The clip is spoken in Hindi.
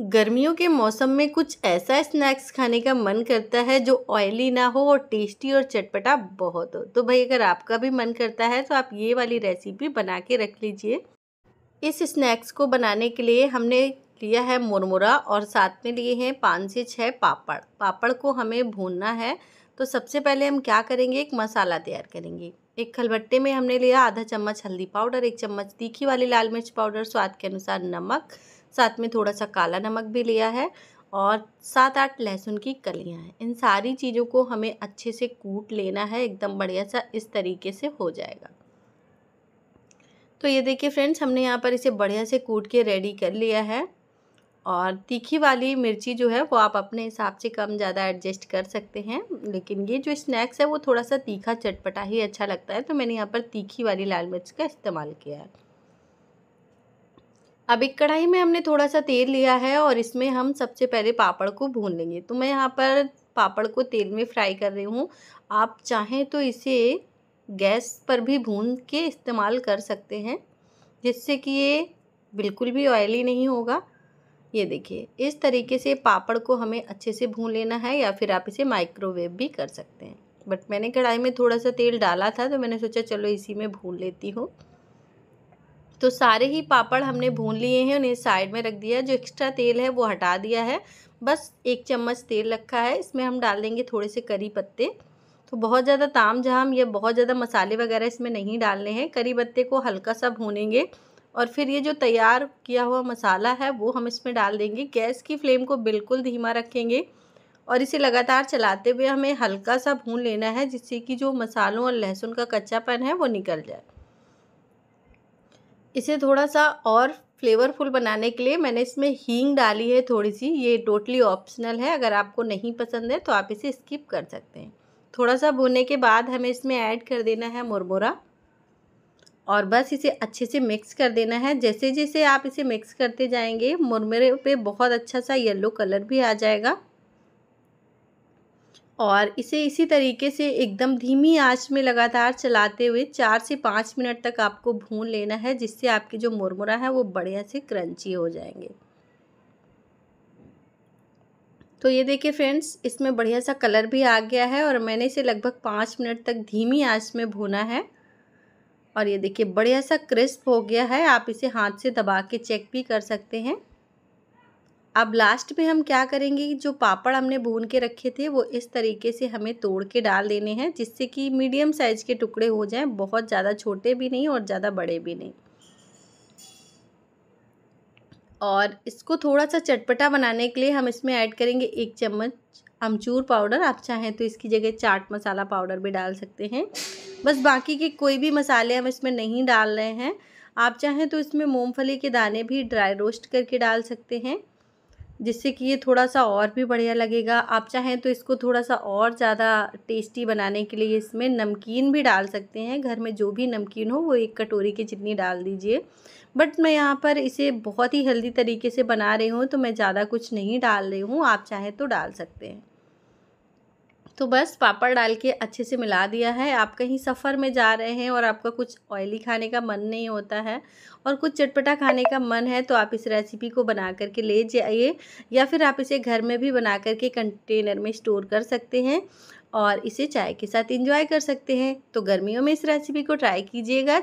गर्मियों के मौसम में कुछ ऐसा स्नैक्स खाने का मन करता है जो ऑयली ना हो और टेस्टी और चटपटा बहुत हो तो भाई अगर आपका भी मन करता है तो आप ये वाली रेसिपी बना के रख लीजिए इस स्नैक्स को बनाने के लिए हमने लिया है मुरमुरा और साथ में लिए हैं पाँच से छः पापड़ पापड़ को हमें भूनना है तो सबसे पहले हम क्या करेंगे एक मसाला तैयार करेंगे एक खलबट्टे में हमने लिया आधा चम्मच हल्दी पाउडर एक चम्मच तीखी वाली लाल मिर्च पाउडर स्वाद के अनुसार नमक साथ में थोड़ा सा काला नमक भी लिया है और सात आठ लहसुन की कलियाँ हैं इन सारी चीज़ों को हमें अच्छे से कूट लेना है एकदम बढ़िया सा इस तरीके से हो जाएगा तो ये देखिए फ्रेंड्स हमने यहाँ पर इसे बढ़िया से कूट के रेडी कर लिया है और तीखी वाली मिर्ची जो है वो आप अपने हिसाब से कम ज़्यादा एडजस्ट कर सकते हैं लेकिन ये जो स्नैक्स है वो थोड़ा सा तीखा चटपटा ही अच्छा लगता है तो मैंने यहाँ पर तीखी वाली लाल मिर्च का इस्तेमाल किया है अब एक कढ़ाई में हमने थोड़ा सा तेल लिया है और इसमें हम सबसे पहले पापड़ को भून लेंगे तो मैं यहाँ पर पापड़ को तेल में फ्राई कर रही हूँ आप चाहें तो इसे गैस पर भी भून के इस्तेमाल कर सकते हैं जिससे कि ये बिल्कुल भी ऑयली नहीं होगा ये देखिए इस तरीके से पापड़ को हमें अच्छे से भून लेना है या फिर आप इसे माइक्रोवेव भी कर सकते हैं बट मैंने कढ़ाई में थोड़ा सा तेल डाला था तो मैंने सोचा चलो इसी में भून लेती हूँ तो सारे ही पापड़ हमने भून लिए हैं उन्हें साइड में रख दिया जो एक्स्ट्रा तेल है वो हटा दिया है बस एक चम्मच तेल रखा है इसमें हम डाल देंगे थोड़े से करी पत्ते तो बहुत ज़्यादा ताम जहाँ या बहुत ज़्यादा मसाले वगैरह इसमें नहीं डालने हैं करी पत्ते को हल्का सा भूनेंगे और फिर ये जो तैयार किया हुआ मसाला है वो हम इसमें डाल देंगे गैस की फ्लेम को बिल्कुल धीमा रखेंगे और इसे लगातार चलाते हुए हमें हल्का सा भून लेना है जिससे कि जो मसालों और लहसुन का कच्चापन है वो निकल जाए इसे थोड़ा सा और फ्लेवरफुल बनाने के लिए मैंने इसमें हींग डाली है थोड़ी सी ये टोटली ऑप्शनल है अगर आपको नहीं पसंद है तो आप इसे स्किप कर सकते हैं थोड़ा सा भुनने के बाद हमें इसमें ऐड कर देना है मुरमुरा और बस इसे अच्छे से मिक्स कर देना है जैसे जैसे आप इसे मिक्स करते जाएंगे मुरमुरे पे बहुत अच्छा सा येलो कलर भी आ जाएगा और इसे इसी तरीके से एकदम धीमी आंच में लगातार चलाते हुए चार से पाँच मिनट तक आपको भून लेना है जिससे आपके जो मुरमुरा है वो बढ़िया से क्रंची हो जाएंगे तो ये देखिए फ्रेंड्स इसमें बढ़िया सा कलर भी आ गया है और मैंने इसे लगभग पाँच मिनट तक धीमी आंच में भूना है और ये देखिए बढ़िया सा क्रिस्प हो गया है आप इसे हाथ से दबा के चेक भी कर सकते हैं अब लास्ट में हम क्या करेंगे जो पापड़ हमने भून के रखे थे वो इस तरीके से हमें तोड़ के डाल देने हैं जिससे कि मीडियम साइज़ के टुकड़े हो जाएं बहुत ज़्यादा छोटे भी नहीं और ज़्यादा बड़े भी नहीं और इसको थोड़ा सा चटपटा बनाने के लिए हम इसमें ऐड करेंगे एक चम्मच अमचूर पाउडर आप चाहें तो इसकी जगह चाट मसाला पाउडर भी डाल सकते हैं बस बाकी के कोई भी मसाले हम इसमें नहीं डाल रहे हैं आप चाहें तो इसमें मूँगफली के दाने भी ड्राई रोस्ट करके डाल सकते हैं जिससे कि ये थोड़ा सा और भी बढ़िया लगेगा आप चाहें तो इसको थोड़ा सा और ज़्यादा टेस्टी बनाने के लिए इसमें नमकीन भी डाल सकते हैं घर में जो भी नमकीन हो वो एक कटोरी की जितनी डाल दीजिए बट मैं यहाँ पर इसे बहुत ही हेल्दी तरीके से बना रही हूँ तो मैं ज़्यादा कुछ नहीं डाल रही हूँ आप चाहें तो डाल सकते हैं तो बस पापड़ डाल के अच्छे से मिला दिया है आप कहीं सफ़र में जा रहे हैं और आपका कुछ ऑयली खाने का मन नहीं होता है और कुछ चटपटा खाने का मन है तो आप इस रेसिपी को बना करके ले जाइए या फिर आप इसे घर में भी बना करके कंटेनर में स्टोर कर सकते हैं और इसे चाय के साथ इंजॉय कर सकते हैं तो गर्मियों में इस रेसिपी को ट्राई कीजिएगा